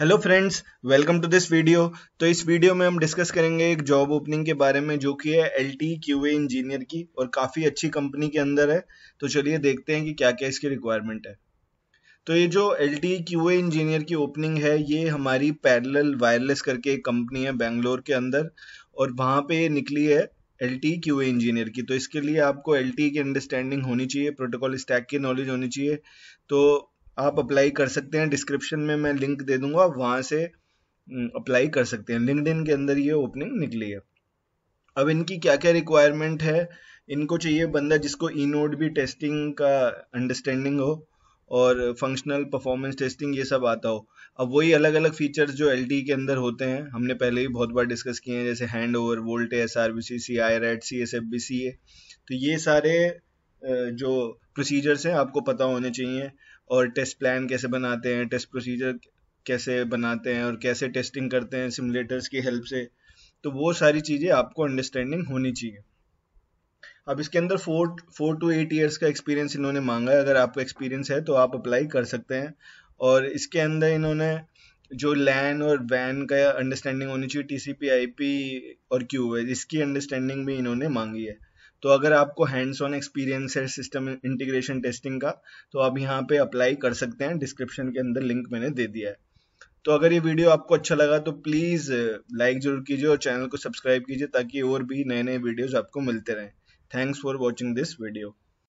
hello friends welcome to this video तो इस video में हम डिस्कस करेंगे एक जॉब ओपनिंग के बारे में जो कि है एल टी क्यू इंजीनियर की और काफ़ी अच्छी कंपनी के अंदर है तो चलिए देखते हैं कि क्या क्या इसकी रिक्वायरमेंट है तो ये जो एल टी क्यू इंजीनियर की ओपनिंग है ये हमारी पैरल वायरलेस करके एक कंपनी है बेंगलोर के अंदर और वहाँ पे निकली है एल टी क्यू इंजीनियर की तो इसके लिए आपको एल टी e की अंडरस्टैंडिंग होनी चाहिए प्रोटोकॉल स्टैक की नॉलेज होनी चाहिए तो आप अप्लाई कर सकते हैं डिस्क्रिप्शन में मैं लिंक दे दूंगा वहाँ से अप्लाई हम्म, कर सकते हैं लिंकड के अंदर ये ओपनिंग निकली है अब इनकी क्या क्या रिक्वायरमेंट है इनको चाहिए बंदा जिसको ई नोड भी टेस्टिंग का अंडरस्टैंडिंग हो और फंक्शनल परफॉर्मेंस टेस्टिंग ये सब आता हो अब वही अलग अलग फीचर्स जो एल के अंदर होते हैं हमने पहले ही बहुत बार डिस्कस किए हैं जैसे hand over volt S R B C C I red C S F B C A तो ये सारे जो प्रोसीजर्स हैं आपको पता होने चाहिए और टेस्ट प्लान कैसे बनाते हैं टेस्ट प्रोसीजर कैसे बनाते हैं और कैसे टेस्टिंग करते हैं सिमुलेटर्स की हेल्प से तो वो सारी चीज़ें आपको अंडरस्टैंडिंग होनी चाहिए अब इसके अंदर four four to eight years का एक्सपीरियंस इन्होंने मांगा है अगर आपका एक्सपीरियंस है तो आप अप्लाई कर सकते हैं और इसके अंदर इन्होंने जो लैन और वैन का अंडरस्टैंडिंग होनी चाहिए T C P I P और क्यू है इसकी अंडरस्टैंडिंग भी इन्होंने मांगी है तो अगर आपको हैंड्स ऑन एक्सपीरियंस है सिस्टम इंटीग्रेशन टेस्टिंग का तो आप यहाँ पे अप्लाई कर सकते हैं डिस्क्रिप्शन के अंदर लिंक मैंने दे दिया है तो अगर ये वीडियो आपको अच्छा लगा तो प्लीज़ लाइक uh, जरूर कीजिए और चैनल को सब्सक्राइब कीजिए ताकि और भी नए नए वीडियोज़ आपको मिलते रहें thanks for watching this video